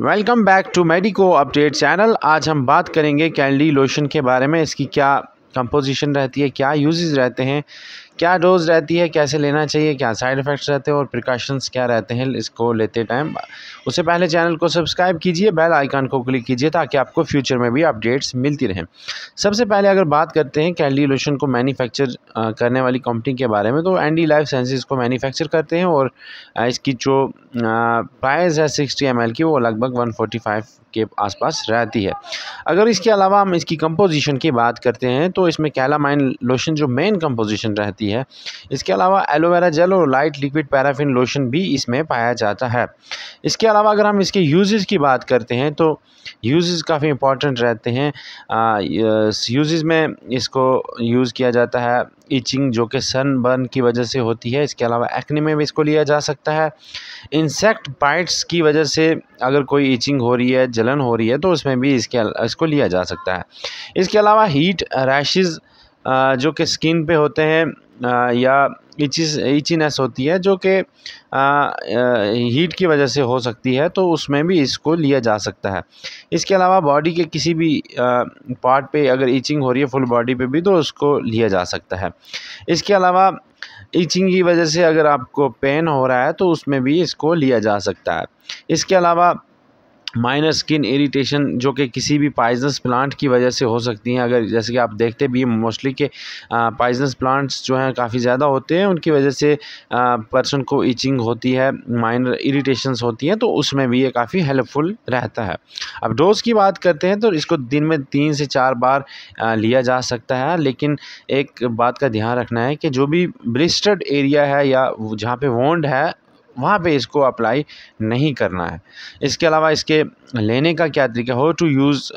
welcome back to medico update channel आज हम बात करेंगे कैंडी लोशन के बारे में इसकी क्या कंपोजिशन रहती है क्या यूजेस रहते हैं क्या डोज रहती है कैसे लेना चाहिए क्या साइड इफ़ेक्ट्स रहते हैं और प्रिकॉशंस क्या रहते हैं इसको लेते टाइम उससे पहले चैनल को सब्सक्राइब कीजिए बेल आइकन को क्लिक कीजिए ताकि आपको फ्यूचर में भी अपडेट्स मिलती रहें सबसे पहले अगर बात करते हैं कैंडी लोशन को मैन्युफैक्चर करने वाली कंपनी के बारे में तो एंडी लाइफ साइंसिस को मैन्युफैक्चर करते हैं और इसकी जो प्राइस है सिक्सटी एम की वो लगभग वन के आसपास रहती है अगर इसके अलावा हम इसकी कंपोजिशन की बात करते हैं तो इसमें कैलामाइन लोशन जो मेन कंपोजिशन रहती है होती है इसके अलावा एलोवेरा जेल और लाइट लिक्विड पैराफिन लोशन भी इसमें पाया जाता है इसके अलावा अगर हम इसके यूज की बात करते हैं तो यूजेज़ काफ़ी इंपॉर्टेंट रहते हैं यूजेज़ में इसको यूज़ किया जाता है ईचिंग जो कि सन बर्न की वजह से होती है इसके अलावा एक्ने में भी इसको लिया जा सकता है इंसेक्ट बाइट्स की वजह से अगर कोई इचिंग हो रही है जलन हो रही है तो उसमें भी इसके इसको लिया जा सकता है इसके अलावा हीट रैशेज़ जो कि स्किन पे होते हैं या इचिस होती है जो कि हीट की वजह से हो सकती है तो उसमें भी इसको लिया जा सकता है इसके अलावा बॉडी के किसी भी पार्ट पे अगर इचिंग हो रही है फुल बॉडी पे भी तो उसको लिया जा सकता है इसके अलावा ईचिंग की वजह से अगर आपको पेन हो रहा है तो उसमें भी इसको लिया जा सकता है इसके अलावा माइनर स्किन इरीटेशन जो कि किसी भी पाइजनस प्लांट की वजह से हो सकती हैं अगर जैसे कि आप देखते भी मोस्टली के पाइजनस प्लांट्स जो हैं काफ़ी ज़्यादा होते हैं उनकी वजह से पर्सन को ईचिंग होती है माइनर इरीटेशंस होती हैं तो उसमें भी ये काफ़ी हेल्पफुल रहता है अब डोज़ की बात करते हैं तो इसको दिन में तीन से चार बार लिया जा सकता है लेकिन एक बात का ध्यान रखना है कि जो भी ब्रिस्टड एरिया है या जहाँ पर वोंड है वहाँ पे इसको अप्लाई नहीं करना है इसके अलावा इसके लेने का क्या तरीका how to use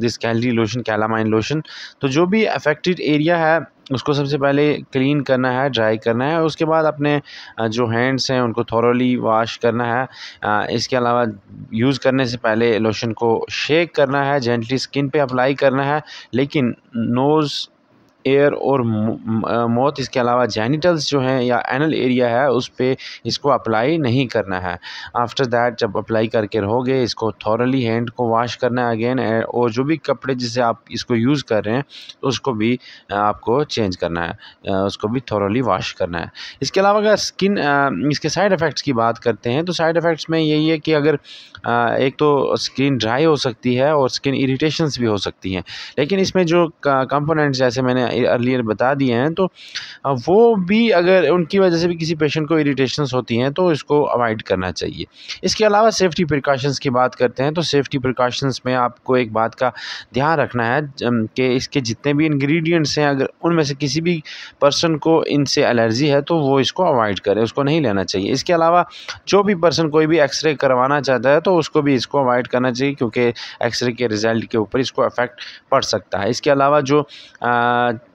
this calorie lotion calamine lotion तो जो भी अफेक्टेड एरिया है उसको सबसे पहले क्लीन करना है ड्राई करना है उसके बाद अपने uh, जो हैंड्स हैं उनको थॉरली वाश करना है uh, इसके अलावा यूज़ करने से पहले लोशन को शेक करना है जेंटली स्किन पे अप्लाई करना है लेकिन नोज़ एयर और मौत इसके अलावा जैनिटल्स जो हैं या एनल एरिया है उस पर इसको अप्लाई नहीं करना है आफ्टर दैट जब अप्लाई करके रहोगे इसको थॉरली हैंड को वॉश करना है अगेन और जो भी कपड़े जिसे आप इसको यूज़ कर रहे हैं उसको भी आपको चेंज करना है उसको भी थॉरली वॉश करना है इसके अलावा अगर स्किन इसके साइड इफ़ेक्ट्स की बात करते हैं तो साइड इफ़ेक्ट्स में यही है कि अगर एक तो स्किन ड्राई हो सकती है और स्किन इरीटेशंस भी हो सकती हैं लेकिन इसमें जो कंपोनेंट्स जैसे मैंने अर्लियर बता दिए हैं तो वो भी अगर उनकी वजह से भी किसी पेशेंट को इरीटेशन होती हैं तो इसको अवॉइड करना चाहिए इसके अलावा सेफ्टी प्रिकॉशंस की बात करते हैं तो सेफ्टी प्रिकॉशंस में आपको एक बात का ध्यान रखना है कि इसके जितने भी इंग्रेडिएंट्स हैं अगर उनमें से किसी भी पर्सन को इनसे एलर्जी है तो वो इसको अवॉइड करें उसको नहीं लेना चाहिए इसके अलावा जो भी पर्सन कोई भी एक्सरे करवाना चाहता है तो उसको भी इसको अवॉइड करना चाहिए क्योंकि एक्सरे के रिज़ल्ट के ऊपर इसको अफेक्ट पड़ सकता है इसके अलावा जो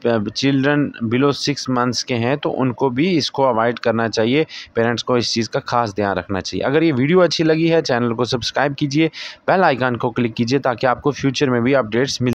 चिल्ड्रन बिलो सिक्स मंथ्स के हैं तो उनको भी इसको अवॉइड करना चाहिए पेरेंट्स को इस चीज़ का खास ध्यान रखना चाहिए अगर ये वीडियो अच्छी लगी है चैनल को सब्सक्राइब कीजिए बेल आइकन को क्लिक कीजिए ताकि आपको फ्यूचर में भी अपडेट्स मिल